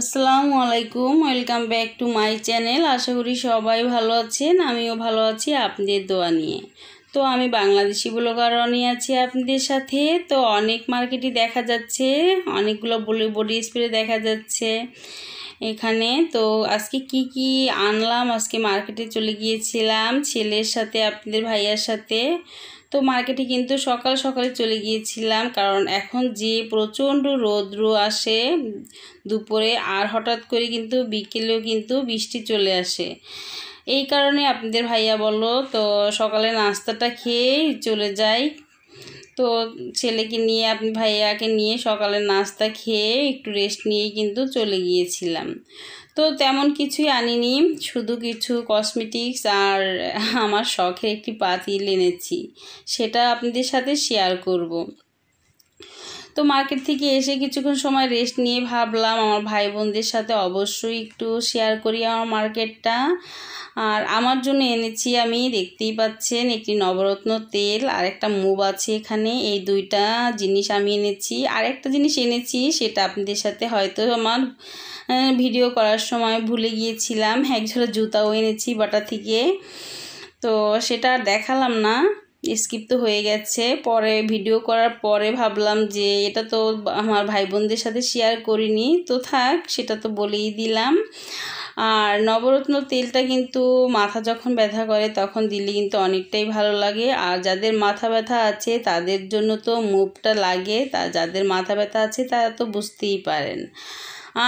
আসসালামু আলাইকুম welcome back to my channel আশা করি সবাই ভালো আছেন আমিও ভালো আছি আপনাদের দোয়া নিয়ে তো আমি বাংলাদেশি ব্লগার অনি আছি আপনাদের সাথে তো অনেক মার্কেটই দেখা যাচ্ছে অনেকগুলো বডি স্প্রে দেখা যাচ্ছে এখানে তো আজকে কি কি আনলাম আজকে মার্কেটে চলে গিয়েছিলাম ছেলের সাথে আপনাদের ভাইয়ার সাথে তো মার্কেটে কিন্তু সকাল সকালে চলে গিয়েছিলাম কারণ এখন যে প্রচণ্ড রৌদ্র আসে দুপুরে আর হঠাৎ করে কিন্তু বিকেলেও কিন্তু বৃষ্টি চলে আসে এই কারণে আপনাদের ভাইয়া বললো তো সকালে নাস্তাটা খেয়ে চলে যাই তো ছেলেকে নিয়ে আপনি ভাইয়াকে নিয়ে সকালে নাস্তা খেয়ে একটু রেস্ট নিয়ে কিন্তু চলে গিয়েছিলাম তো তেমন কিছুই আনিনি শুধু কিছু কসমেটিক্স আর আমার শখের একটি পাতিল এনেছি সেটা আপনাদের সাথে শেয়ার করব তো মার্কেট থেকে এসে কিছুক্ষণ সময় রেস্ট নিয়ে ভাবলাম আমার ভাই বোনদের সাথে অবশ্যই একটু শেয়ার করি আমার মার্কেটটা আর আমার জন্য এনেছি আমি দেখতেই পাচ্ছেন একটি নবরত্ন তেল আর একটা মুভ আছে এখানে এই দুইটা জিনিস আমি এনেছি আর একটা জিনিস এনেছি সেটা আপনাদের সাথে হয়তো আমার ভিডিও করার সময় ভুলে গিয়েছিলাম একঝোড়া হ্যাঁ, জুতাও এনেছি বাটা থেকে তো সেটা আর দেখালাম না স্কিপ তো হয়ে গেছে পরে ভিডিও করার পরে ভাবলাম যে এটা তো আমার ভাই বোনদের সাথে শেয়ার করিনি তো থাক সেটা তো বলেই দিলাম আর নবরত্ন তেলটা কিন্তু মাথা যখন ব্যথা করে তখন দিলে কিন্তু অনেকটাই ভালো লাগে আর যাদের মাথা ব্যথা আছে তাদের জন্য তো মুভটা লাগে তা যাদের মাথা ব্যথা আছে তারা তো বুঝতেই পারেন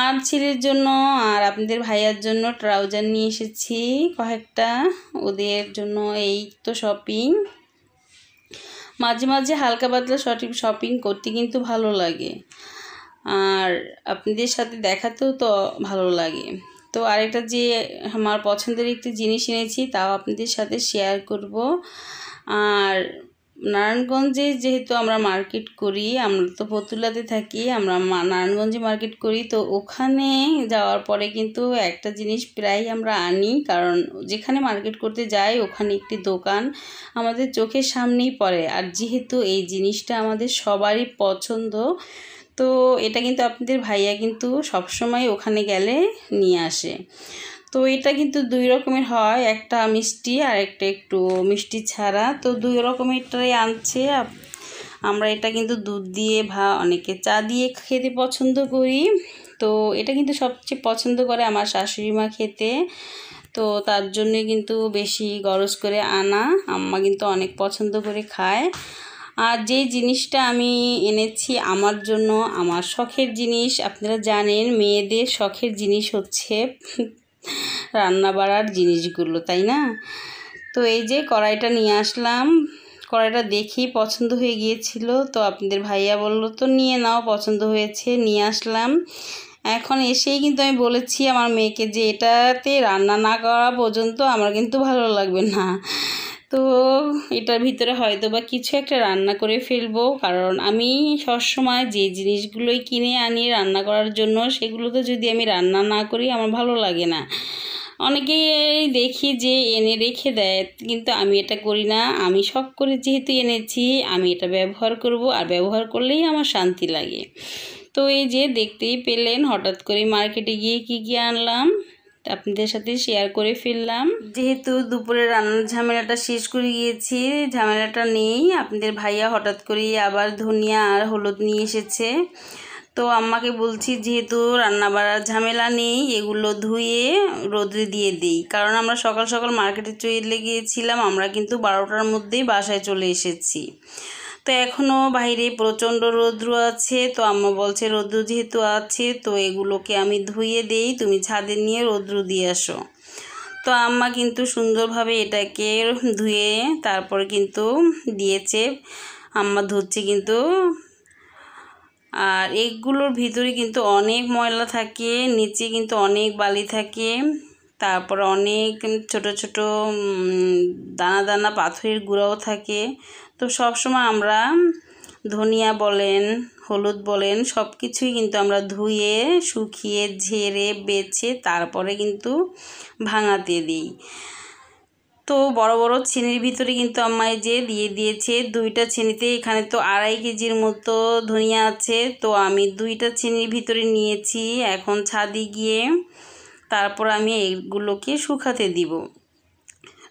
আর ছেলের জন্য আর আপনাদের ভাইয়ার জন্য ট্রাউজার নিয়ে এসেছি কয়েকটা ওদের জন্য এই তো শপিং মাঝে মাঝে হালকা পাতলা শপিং শপিং করতে কিন্তু ভালো লাগে আর আপনাদের সাথে দেখাতেও তো ভালো লাগে তো আরেকটা যে আমার পছন্দের একটি জিনিস এনেছি তাও আপনাদের সাথে শেয়ার করব আর নারায়ণগঞ্জে যেহেতু আমরা মার্কেট করি আমরা তো ফতুল্লাতে থাকি আমরা নারায়ণগঞ্জে মার্কেট করি তো ওখানে যাওয়ার পরে কিন্তু একটা জিনিস প্রায় আমরা আনি কারণ যেখানে মার্কেট করতে যাই ওখানে একটি দোকান আমাদের চোখের সামনেই পড়ে আর যেহেতু এই জিনিসটা আমাদের সবারই পছন্দ তো এটা কিন্তু আপনাদের ভাইয়া কিন্তু সবসময় ওখানে গেলে নিয়ে আসে তো এটা কিন্তু দুই রকমের হয় একটা মিষ্টি আর একটা একটু মিষ্টি ছাড়া তো দুই রকমের এটাই আনছে আমরা এটা কিন্তু দুধ দিয়ে বা অনেকে চা দিয়ে খেতে পছন্দ করি তো এটা কিন্তু সবচেয়ে পছন্দ করে আমার শাশুড়ি মা খেতে তো তার জন্য কিন্তু বেশি গরজ করে আনা আম্মা কিন্তু অনেক পছন্দ করে খায় আর যে জিনিসটা আমি এনেছি আমার জন্য আমার শখের জিনিস আপনারা জানেন মেয়েদের শখের জিনিস হচ্ছে রান্না বাড়ার জিনিসগুলো তাই না তো এই যে কড়াইটা নিয়ে আসলাম কড়াইটা দেখি পছন্দ হয়ে গিয়েছিল তো আপনাদের ভাইয়া বলল তো নিয়ে নাও পছন্দ হয়েছে নিয়ে আসলাম এখন এসেই কিন্তু আমি বলেছি আমার মেয়েকে যে এটাতে রান্না না করা পর্যন্ত আমার কিন্তু ভালো লাগবে না তো এটার ভিতরে হয়তো বা কিছু একটা রান্না করে ফেলবো কারণ আমি সবসময় যে জিনিসগুলোই কিনে আনি রান্না করার জন্য সেগুলো তো যদি আমি রান্না না করি আমার ভালো লাগে না অনেকেই দেখি যে এনে রেখে দেয় কিন্তু আমি এটা করি না আমি শখ করে যেহেতু এনেছি আমি এটা ব্যবহার করব আর ব্যবহার করলেই আমার শান্তি লাগে তো এই যে দেখতেই পেলেন হঠাৎ করে মার্কেটে গিয়ে কি কি আনলাম আপনাদের সাথে শেয়ার করে ফেললাম যেহেতু দুপুরে রান্নার ঝামেলাটা শেষ করে গিয়েছি ঝামেলাটা নেই আপনাদের ভাইয়া হঠাৎ করেই আবার ধনিয়া আর হলুদ নিয়ে এসেছে তো আম্মাকে বলছি যেহেতু রান্না বাড়ার ঝামেলা নেই এগুলো ধুয়ে রোদে দিয়ে দিই কারণ আমরা সকাল সকাল মার্কেটে চলে গিয়েছিলাম আমরা কিন্তু বারোটার মধ্যেই বাসায় চলে এসেছি তো এখনও বাইরে প্রচণ্ড রৌদ্র আছে তো আম্মা বলছে রৌদ্র যেহেতু আছে তো এগুলোকে আমি ধুয়ে দেই তুমি ছাদে নিয়ে রৌদ্র দিয়ে আসো তো আম্মা কিন্তু সুন্দরভাবে এটাকে ধুয়ে তারপর কিন্তু দিয়েছে আম্মা ধুচ্ছে কিন্তু আর এগুলোর ভিতরে কিন্তু অনেক ময়লা থাকে নিচে কিন্তু অনেক বালি থাকে তারপর অনেক ছোট ছোট দানা দানা পাথরের গুঁড়াও থাকে তো সবসময় আমরা ধনিয়া বলেন হলুদ বলেন সব কিছুই কিন্তু আমরা ধুয়ে শুকিয়ে ঝেড়ে বেছে তারপরে কিন্তু ভাঙাতে দিই তো বড় বড় ছেনির ভিতরে কিন্তু আমায় যে দিয়ে দিয়েছে দুইটা ছেনিতে এখানে তো আড়াই কেজির মতো ধনিয়া আছে তো আমি দুইটা ছেনির ভিতরে নিয়েছি এখন ছাদে গিয়ে তারপর আমি এগুলোকে শুকাতে দিব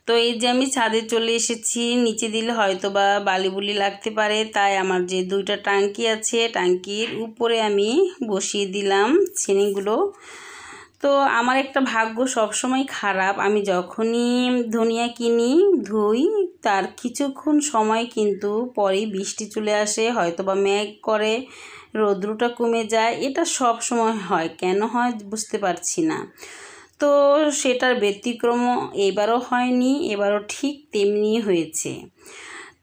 তো এই যে আমি ছাদে চলে এসেছি নিচে দিলে হয়তো বা বালিবুলি লাগতে পারে তাই আমার যে দুইটা টাঙ্কি আছে টাঙ্কির উপরে আমি বসিয়ে দিলাম ছিনিগুলো তো আমার একটা ভাগ্য সবসময় খারাপ আমি যখনই ধনিয়া কিনি ধুই তার কিছুক্ষণ সময় কিন্তু পরে বৃষ্টি চলে আসে হয়তো বা ম্যাগ করে রৌদ্রটা কমে যায় এটা সব সময় হয় কেন হয় বুঝতে পারছি না তো সেটার ব্যতিক্রম এবারও হয়নি এবারও ঠিক তেমনি হয়েছে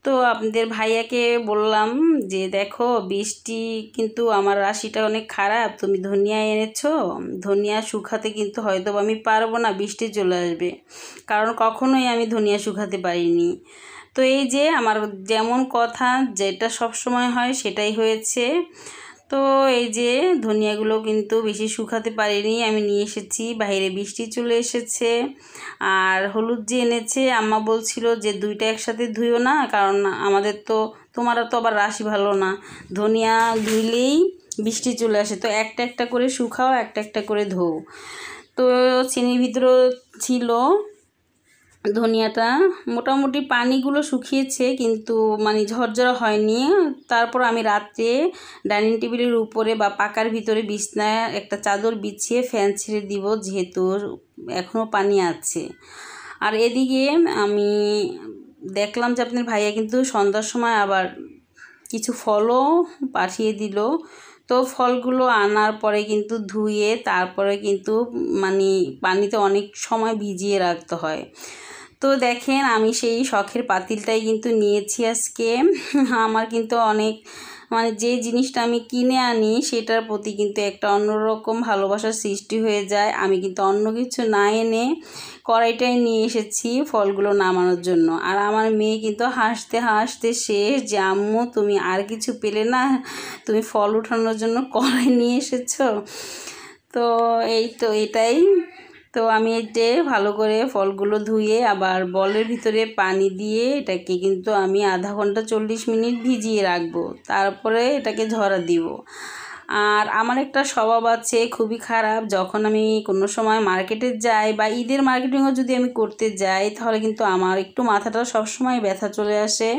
তো আপনাদের ভাইয়াকে বললাম যে দেখো বৃষ্টি কিন্তু আমার রাশিটা অনেক খারাপ তুমি ধনিয়া এনেছো ধনিয়া শুকাতে কিন্তু হয়তো আমি পারবো না বৃষ্টি চলে আসবে কারণ কখনোই আমি ধনিয়া শুকাতে পারিনি তো এই যে আমার যেমন কথা যেটা সব সময় হয় সেটাই হয়েছে তো এই যে ধনিয়াগুলো কিন্তু বেশি শুকাতে পারিনি আমি নিয়ে এসেছি বাইরে বৃষ্টি চলে এসেছে আর হলুদ যে এনেছে আম্মা বলছিল যে দুইটা একসাথে ধুইও না কারণ আমাদের তো তোমার তো আবার রাশি ভালো না ধনিয়া ধুইলেই বৃষ্টি চলে আসে তো একটা একটা করে শুকাও একটা একটা করে ধোও তো চিনির ভিতরেও ছিল ধনিয়াটা মোটামুটি পানিগুলো শুকিয়েছে কিন্তু মানে ঝরঝরা হয়নি তারপর আমি রাত্রে ডাইনিং টেবিলের উপরে বা পাকার ভিতরে বিছনায় একটা চাদর বিছিয়ে ফ্যান ছেড়ে দিব যেহেতু এখনও পানি আছে আর এদিকে আমি দেখলাম যে আপনার ভাইয়া কিন্তু সন্ধ্যার সময় আবার কিছু ফলও পাঠিয়ে দিল তো ফলগুলো আনার পরে কিন্তু ধুয়ে তারপরে কিন্তু মানে পানিতে অনেক সময় ভিজিয়ে রাখতে হয় তো দেখেন আমি সেই শখের পাতিলটাই কিন্তু নিয়েছি আজকে আমার কিন্তু অনেক মানে যে জিনিসটা আমি কিনে আনি সেটার প্রতি কিন্তু একটা অন্যরকম ভালোবাসার সৃষ্টি হয়ে যায় আমি কিন্তু অন্য কিছু না এনে কড়াইটাই নিয়ে এসেছি ফলগুলো নামানোর জন্য আর আমার মেয়ে কিন্তু হাসতে হাসতে শেষ যে আম্মু তুমি আর কিছু পেলে না তুমি ফল উঠানোর জন্য কড়াই নিয়ে এসেছো তো এই তো এটাই তো আমি এতে ভালো করে ফলগুলো ধুয়ে আবার বলের ভিতরে পানি দিয়ে এটাকে কিন্তু আমি আধা ঘন্টা চল্লিশ মিনিট ভিজিয়ে রাখবো তারপরে এটাকে ঝরা দিব আর আমার একটা স্বভাব আছে খুবই খারাপ যখন আমি কোনো সময় মার্কেটে যাই বা ঈদের মার্কেটিংও যদি আমি করতে যাই তাহলে কিন্তু আমার একটু মাথাটা সবসময় ব্যথা চলে আসে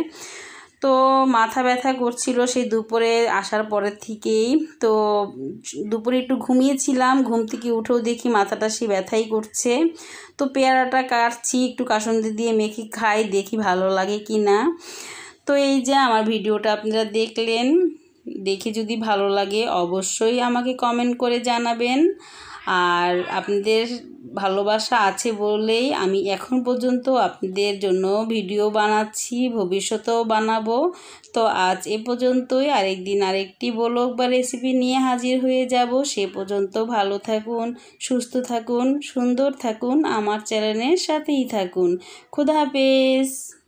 তো মাথা ব্যথা করছিল সেই দুপুরে আসার পরের থেকেই তো দুপুরে একটু ঘুমিয়েছিলাম ঘুম থেকে উঠেও দেখি মাথাটা সেই ব্যথাই করছে তো পেয়ারাটা কাটছি একটু কাসন্দি দিয়ে মেখে খাই দেখি ভালো লাগে কি না তো এই যে আমার ভিডিওটা আপনারা দেখলেন দেখে যদি ভালো লাগে অবশ্যই আমাকে কমেন্ট করে জানাবেন আর আপনাদের ভালোবাসা আছে বলেই আমি এখন পর্যন্ত আপনাদের জন্য ভিডিও বানাচ্ছি ভবিষ্যতেও বানাবো তো আজ এ পর্যন্তই আরেকদিন আরেকটি বলক বা রেসিপি নিয়ে হাজির হয়ে যাব সে পর্যন্ত ভালো থাকুন সুস্থ থাকুন সুন্দর থাকুন আমার চ্যানেলের সাথেই থাকুন খুদা হাফেজ